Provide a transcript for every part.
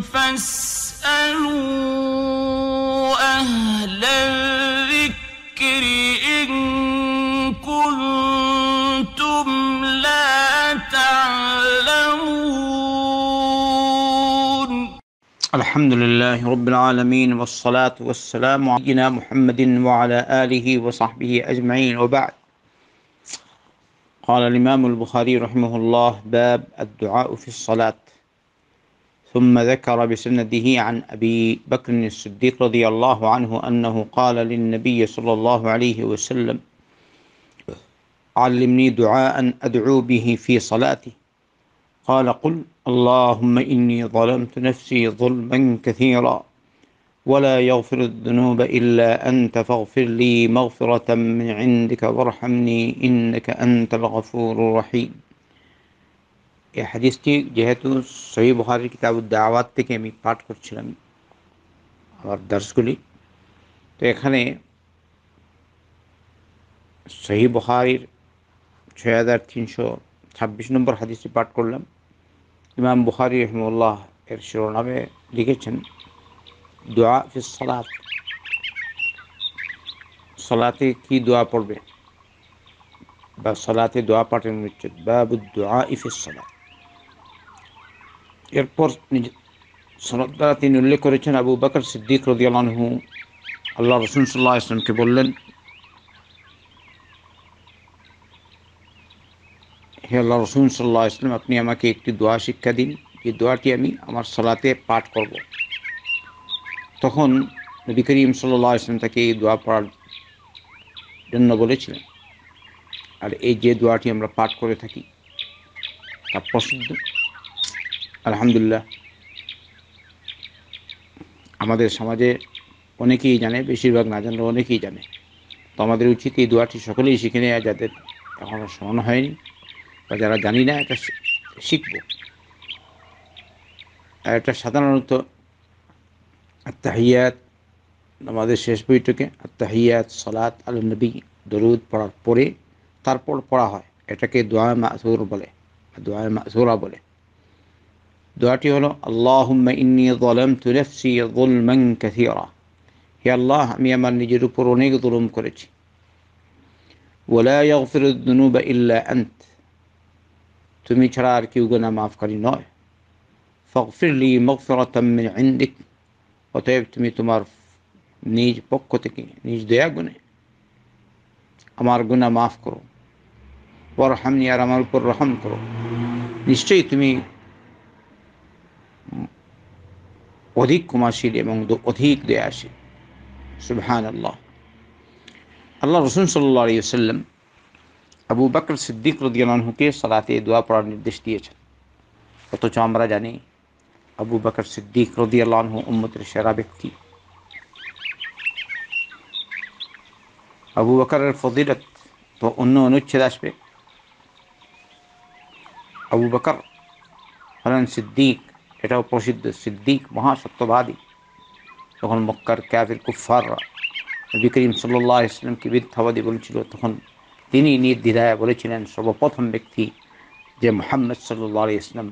فاسألوا أهل الذكر إن كنتم لا تعلمون الحمد لله رب العالمين والصلاة والسلام على نبينا محمد وعلى آله وصحبه أجمعين وبعد قال الإمام البخاري رحمه الله باب الدعاء في الصلاة ثم ذكر بسنده عن أبي بكر الصديق رضي الله عنه أنه قال للنبي صلى الله عليه وسلم علمني دعاء أدعو به في صلاتي قال قل اللهم إني ظلمت نفسي ظلما كثيرا ولا يغفر الذنوب إلا أنت فاغفر لي مغفرة من عندك وارحمني إنك أنت الغفور الرحيم এই হাদিসটি যেহেতু সহি বহারের কিতাব দাওয়াত থেকে আমি পাঠ করছিলাম আমার দার্সগুলি তো এখানে সহি বহারির ছয় হাজার তিনশো ছাব্বিশ নম্বর হাদিসটি পাঠ করলাম ইমাম বুহারি রহমুল্লাহ এর শিরোনামে লিখেছেন দোয়া ফিস সালাত সলাতে কি দোয়া পড়বে বা সলাতে দোয়া পাঠের উচিত বা দোয়া ইফিস সলাত এরপর সনদ দ্বারা তিনি উল্লেখ করেছেন আবু বাকর সিদ্দিক রদিয়ালহু আল্লাহ রসুন সাল্লাহ ইসলামকে বললেন হে আল্লাহ রসুন সাল্লাহ ইসলাম আপনি আমাকে একটি দোয়া শিক্ষা দিন যে দোয়াটি আমি আমার সলাতে পাঠ করব তখন নবী করিম সাল্লাহ ইসলাম তাকে এই দোয়া পড়ার জন্য বলেছিলেন আর এই যে দোয়াটি আমরা পাঠ করে থাকি তা প্রসিদ্ধ আলহামদুলিল্লাহ আমাদের সমাজে অনেকেই জানে বেশিরভাগ না জানলে অনেকেই জানে তো আমাদের উচিত এই দোয়াটি সকলেই শিখে নেওয়া যাদের এখনও স্মরণ হয়নি বা যারা জানি না এটা শিখব আর এটা সাধারণত আত্মাহিয়াত আমাদের শেষ বৈঠকে আত্মাহিয়াত সলাত আল নবী দরুদ পড়ার পরে তারপর পড়া হয় এটাকে দোয়া মাসুর বলে দোয়া মাসুরা বলে দোয়াটি হলো আল্লাহ ইন্নি যালামতু নাফসি যুলমান হে আল্লাহ আমি আমার নিজের উপর অনেক জুলুম করেছি ওয়ালা ইয়াগফিরু বা ইল্লা আনত তুমি ছাড়া আর কেউ মাফ করি নয় ফাগফিরলি মাগফিরাতাম মিন ইনদিক অতএব তুমি তোমার নিজ পক্ষ থেকে নিজ দয়া গুনে আমার গুণা মাফ করো পর আর আমার উপর রহম করো নিশ্চয়ই তুমি অধিক ক্ষমাশীল এবং অধিক দয়াশীল সুবহান আল্লাহ আল্লাহ রসুন সাল্লাহ আলী সাল্লাম আবু বাকর সিদ্দিক রদিয়ানহুকে সালাতে দোয়া পড়ার নির্দেশ দিয়েছেন অথচ আমরা জানি আবু বাকর সিদ্দিক রদিয়ালহু উম্মতের সেরা ব্যক্তি আবু বাকরের ফজিলত তো অন্য অনুচ্ছেদ আসবে আবু বাকর হলেন সিদ্দিক এটা প্রসিদ্ধ সিদ্দিক মহা সত্যবাদী যখন মক্কার কাফির কুফর আলিক リーム সাল্লাল্লাহু আলাইহি وسلم কিবিত হাওাদি বলছিলেন তখন তিনি নিদী ধারয়া বলেছিলেন সর্বপ্রথম ব্যক্তি যে মুহাম্মদ সাল্লাল্লাহু আলাইহি وسلم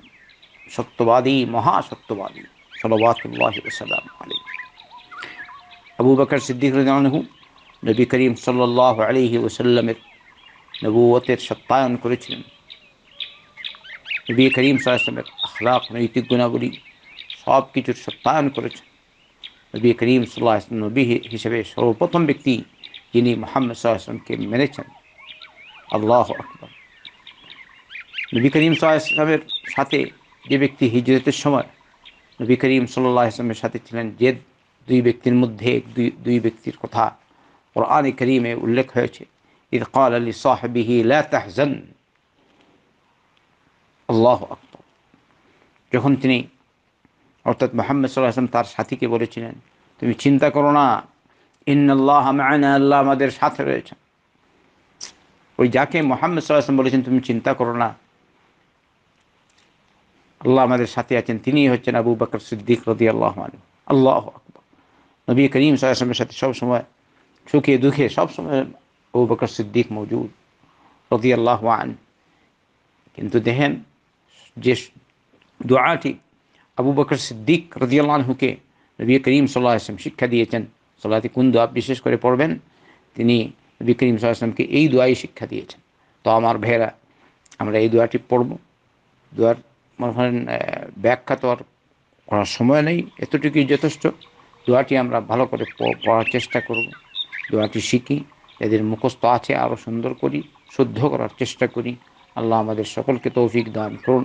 সত্যবাদী মহা সত্যবাদী সাল্লাল্লাহু আলাইহি ওয়া সাল্লাম আবু বকর সিদ্দিক রাদিয়াল্লাহু নবি کریم সাল্লাল্লাহু আলাইহি ওয়া সাল্লামের নবুয়ত সত্যায়ন করেছিলেন আখলাক নৈতিক গুণাবলী সব কিছুর সত্যায়ন করেছেন নবী করিম সাল্লাহ নবী হিসেবে সর্বপ্রথম ব্যক্তি যিনি মোহাম্মদ সাল্লাহামকে মেনেছেন আল্লাহ আকবর নবী করিম সাল্লাহামের সাথে যে ব্যক্তি হিজরতের সময় নবী করিম সাল্লাহ ইসলামের সাথে ছিলেন যে দুই ব্যক্তির মধ্যে দুই দুই ব্যক্তির কথা কোরআন করিমে উল্লেখ হয়েছে ইদ কাল আলী সাহেবিহি লা তাহজান আল্লাহ আকবর যখন তিনি অর্থাৎ মোহাম্মদ সাল্লাহ আসলাম তার সাথীকে বলেছিলেন তুমি চিন্তা করো না ইন্নআল্লাহ আল্লাহ আমাদের সাথে রয়েছেন ওই যাকে মোহাম্মদ সাল্লাহ আসলাম বলেছেন তুমি চিন্তা করো না আল্লাহ আমাদের সাথে আছেন তিনিই হচ্ছেন আবু বকর সিদ্দিক রদি আল্লাহ আল্লাহ আকবর নবী করিম সাল্লাহামের সাথে সবসময় সুখে দুঃখে সবসময় আবু বকর সিদ্দিক মজুদ রদি আল্লাহ আন কিন্তু দেখেন যে দোয়াটি আবু বকর সিদ্দিক রদিয়াল্লাহুকে নবী করিম সাল্লাহ আসলাম শিক্ষা দিয়েছেন সাল্লাহতে কোন দোয়া বিশেষ করে পড়বেন তিনি রবি করিম সাল্লাহ আসলামকে এই দোয়াই শিক্ষা দিয়েছেন তো আমার ভেয়েরা আমরা এই দোয়াটি পড়ব দোয়ার মনে করেন ব্যাখ্যা তো আর করার সময় নেই এতটুকুই যথেষ্ট দোয়াটি আমরা ভালো করে পড়ার চেষ্টা করব দোয়াটি শিখি এদের মুখস্থ আছে আরও সুন্দর করি শুদ্ধ করার চেষ্টা করি আল্লাহ আমাদের সকলকে তৌফিক দান করুন